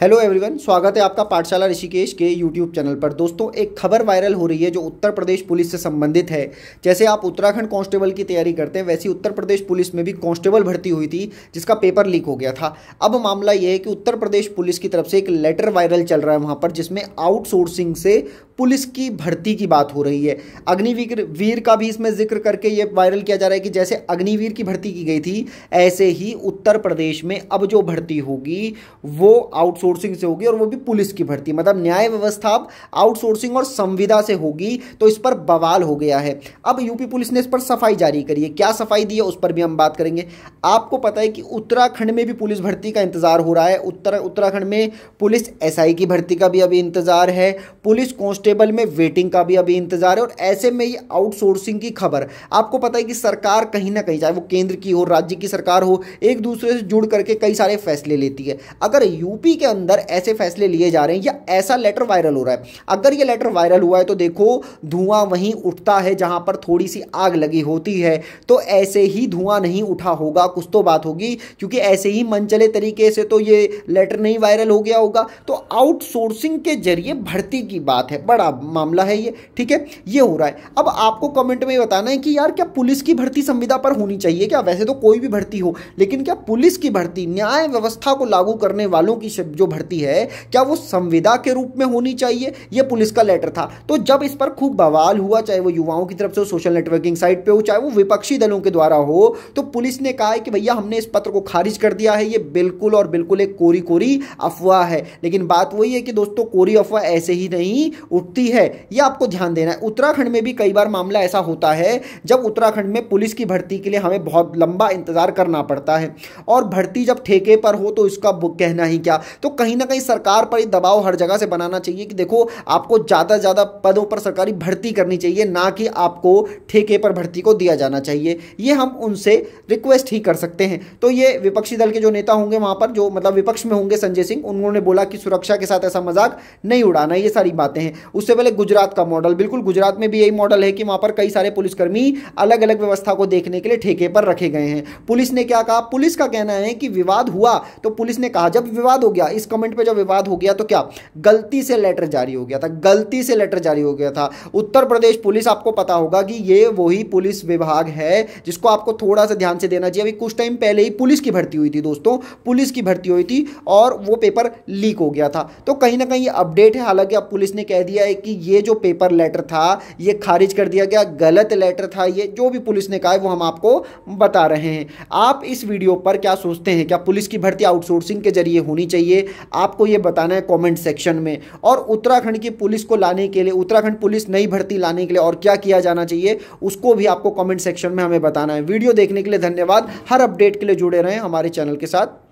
hello everyone स्वागत है आपका पाठशाला ऋषिकेश के यूट्यूब चैनल पर दोस्तों एक खबर वायरल हो रही है जो उत्तर प्रदेश पुलिस से संबंधित है जैसे आप उत्तराखंड कांस्टेबल की तैयारी करते हैं वैसी उत्तर प्रदेश पुलिस में भी कांस्टेबल भर्ती हुई थी जिसका पेपर लीक हो गया था अब मामला यह है कि उत्तर प्रदेश पुलिस की तरफ से एक लेटर वायरल चल रहा है वहाँ पर जिसमें आउटसोर्सिंग से पुलिस की भर्ती की बात हो रही है अग्निवीर वीर का भी इसमें जिक्र करके ये वायरल किया जा रहा है कि जैसे अग्निवीर की भर्ती की गई थी ऐसे ही उत्तर प्रदेश में अब जो भर्ती होगी वो आउटसोर्सिंग से होगी और वो भी पुलिस की भर्ती मतलब न्याय व्यवस्था अब आउटसोर्सिंग और संविदा से होगी तो इस पर बवाल हो गया है अब यूपी पुलिस ने इस पर सफाई जारी करी है क्या सफाई दी है उस पर भी हम बात करेंगे आपको पता है कि उत्तराखंड में भी पुलिस भर्ती का इंतजार हो रहा है उत्तर उत्तराखंड में पुलिस एसआई की भर्ती का भी अभी इंतजार है पुलिस कॉन्स्ट कांस्टेबल में वेटिंग का भी अभी इंतजार है और ऐसे में ये आउटसोर्सिंग की खबर आपको पता है कि सरकार कहीं ना कहीं चाहे वो केंद्र की हो राज्य की सरकार हो एक दूसरे से जुड़ करके कई सारे फैसले लेती है अगर यूपी के अंदर ऐसे फैसले लिए जा रहे हैं या ऐसा लेटर वायरल हो रहा है अगर ये लेटर वायरल हुआ है तो देखो धुआं वहीं उठता है जहां पर थोड़ी सी आग लगी होती है तो ऐसे ही धुआं नहीं उठा होगा कुछ तो बात होगी क्योंकि ऐसे ही मनचले तरीके से तो ये लेटर नहीं वायरल हो गया होगा तो आउटसोर्सिंग के जरिए भर्ती की बात है बड़ा मामला है ये ठीक है ये हो रहा है अब आपको कमेंट में बताना है कि यार क्या पुलिस की भर्ती संविदा पर होनी चाहिए क्या वैसे तो कोई भी भर्ती हो लेकिन क्या पुलिस की भर्ती न्याय व्यवस्था को लागू करने वालों की जो भर्ती है क्या वो संविदा के रूप में होनी चाहिए ये पुलिस का लेटर था तो जब इस पर खूब बवाल हुआ चाहे वो युवाओं की तरफ से सोशल नेटवर्किंग साइट पर हो चाहे वो विपक्षी दलों के द्वारा हो तो पुलिस ने कहा है कि भैया हमने इस पत्र को खारिज कर दिया है ये बिल्कुल और बिल्कुल एक कोरी कोरी अफवाह है लेकिन बात वही है कि दोस्तों कोरी अफवाह ऐसे ही नहीं उठ रुकती है यह आपको ध्यान देना है उत्तराखंड में भी कई बार मामला ऐसा होता है जब उत्तराखंड में पुलिस की भर्ती के लिए हमें बहुत लंबा इंतज़ार करना पड़ता है और भर्ती जब ठेके पर हो तो इसका कहना ही क्या तो कहीं ना कहीं सरकार पर दबाव हर जगह से बनाना चाहिए कि देखो आपको ज़्यादा ज़्यादा पदों पर सरकारी भर्ती करनी चाहिए ना कि आपको ठेके पर भर्ती को दिया जाना चाहिए यह हम उनसे रिक्वेस्ट ही कर सकते हैं तो ये विपक्षी दल के जो नेता होंगे वहां पर जो मतलब विपक्ष में होंगे संजय सिंह उन्होंने बोला कि सुरक्षा के साथ ऐसा मजाक नहीं उड़ाना ये सारी बातें हैं उससे पहले गुजरात का मॉडल बिल्कुल गुजरात में भी यही मॉडल है कि वहां पर कई सारे पुलिसकर्मी अलग अलग व्यवस्था को देखने के लिए ठेके पर रखे गए हैं पुलिस ने क्या कहा पुलिस का कहना है कि विवाद हुआ तो पुलिस ने कहा जब विवाद हो गया इस कमेंट पर जब विवाद हो गया तो क्या गलती से लेटर जारी हो गया था गलती से लेटर जारी हो गया था उत्तर प्रदेश पुलिस आपको पता होगा कि ये वही पुलिस विभाग है जिसको आपको थोड़ा सा ध्यान से देना चाहिए अभी कुछ टाइम पहले ही पुलिस की भर्ती हुई थी दोस्तों पुलिस की भर्ती हुई थी और वो पेपर लीक हो गया था तो कहीं ना कहीं अपडेट है हालांकि अब पुलिस ने कह दिया है कि ये जो पेपर लेटर था ये खारिज कर दिया गया गलत लेटर था ये जो भी पुलिस ने कहा है वो हम आपको बता रहे हैं आप इस वीडियो पर क्या सोचते हैं क्या पुलिस की भर्ती आउटसोर्सिंग के जरिए होनी चाहिए आपको ये बताना है कॉमेंट सेक्शन में और उत्तराखंड की पुलिस को लाने के लिए उत्तराखंड पुलिस नई भर्ती लाने के लिए और क्या किया जाना चाहिए उसको भी आपको कॉमेंट सेक्शन में हमें बताना है वीडियो देखने के लिए धन्यवाद हर अपडेट के लिए जुड़े रहें हमारे चैनल के साथ